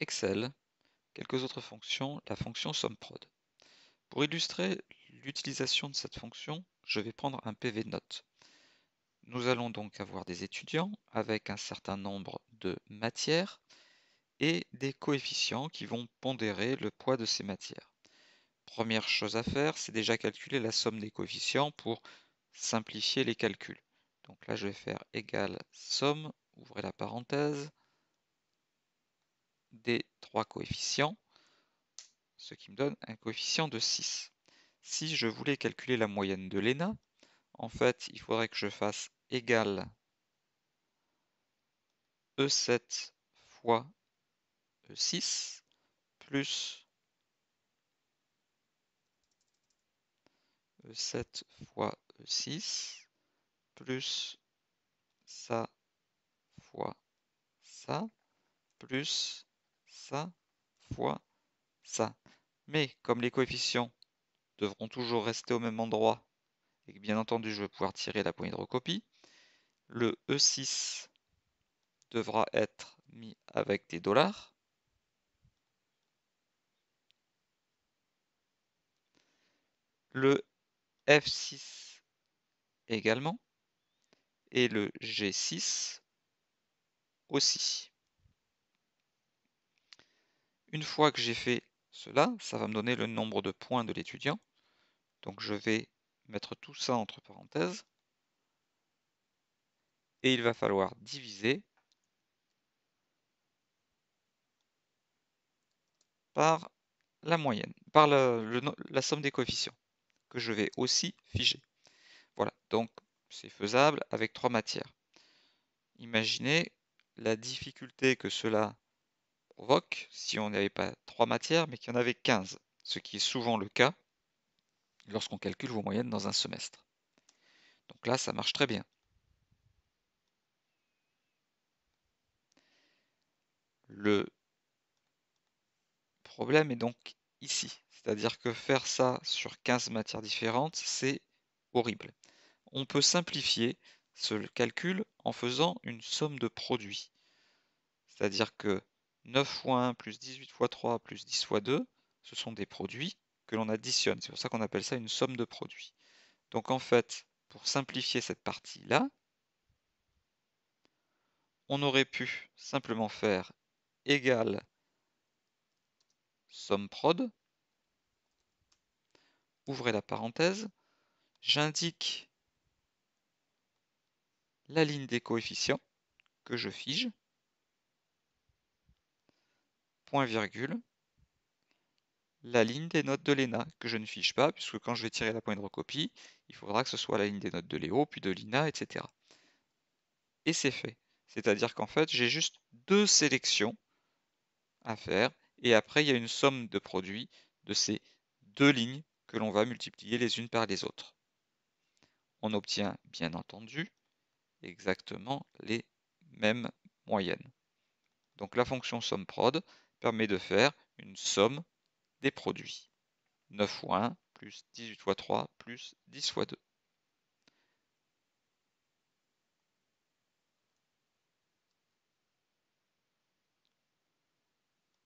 Excel, quelques autres fonctions, la fonction SOMPROD. Pour illustrer l'utilisation de cette fonction, je vais prendre un PV note. Nous allons donc avoir des étudiants avec un certain nombre de matières et des coefficients qui vont pondérer le poids de ces matières. Première chose à faire, c'est déjà calculer la somme des coefficients pour simplifier les calculs. Donc là, je vais faire égale somme, ouvrez la parenthèse, des trois coefficients, ce qui me donne un coefficient de 6. Si je voulais calculer la moyenne de l'ENA, en fait, il faudrait que je fasse égal E7 fois E6 plus E7 fois E6 plus ça fois ça plus ça fois ça. Mais comme les coefficients devront toujours rester au même endroit et bien entendu je vais pouvoir tirer la poignée de recopie, le E6 devra être mis avec des dollars. Le F6 également. Et le G6 aussi. Une fois que j'ai fait cela, ça va me donner le nombre de points de l'étudiant. Donc je vais mettre tout ça entre parenthèses. Et il va falloir diviser par la moyenne, par la, la somme des coefficients, que je vais aussi figer. Voilà, donc c'est faisable avec trois matières. Imaginez la difficulté que cela Provoque si on n'avait pas trois matières, mais qu'il y en avait 15, ce qui est souvent le cas lorsqu'on calcule vos moyennes dans un semestre. Donc là, ça marche très bien. Le problème est donc ici, c'est-à-dire que faire ça sur 15 matières différentes, c'est horrible. On peut simplifier ce calcul en faisant une somme de produits. C'est-à-dire que 9 fois 1 plus 18 fois 3 plus 10 fois 2, ce sont des produits que l'on additionne. C'est pour ça qu'on appelle ça une somme de produits. Donc en fait, pour simplifier cette partie-là, on aurait pu simplement faire égal somme prod, ouvrez la parenthèse, j'indique la ligne des coefficients que je fige, virgule la ligne des notes de l'ENA, que je ne fiche pas, puisque quand je vais tirer la pointe de recopie, il faudra que ce soit la ligne des notes de Léo, puis de l'INA, etc. Et c'est fait. C'est-à-dire qu'en fait, j'ai juste deux sélections à faire, et après, il y a une somme de produits de ces deux lignes que l'on va multiplier les unes par les autres. On obtient, bien entendu, exactement les mêmes moyennes. Donc la fonction somme prod permet de faire une somme des produits. 9 fois 1 plus 18 fois 3 plus 10 fois 2.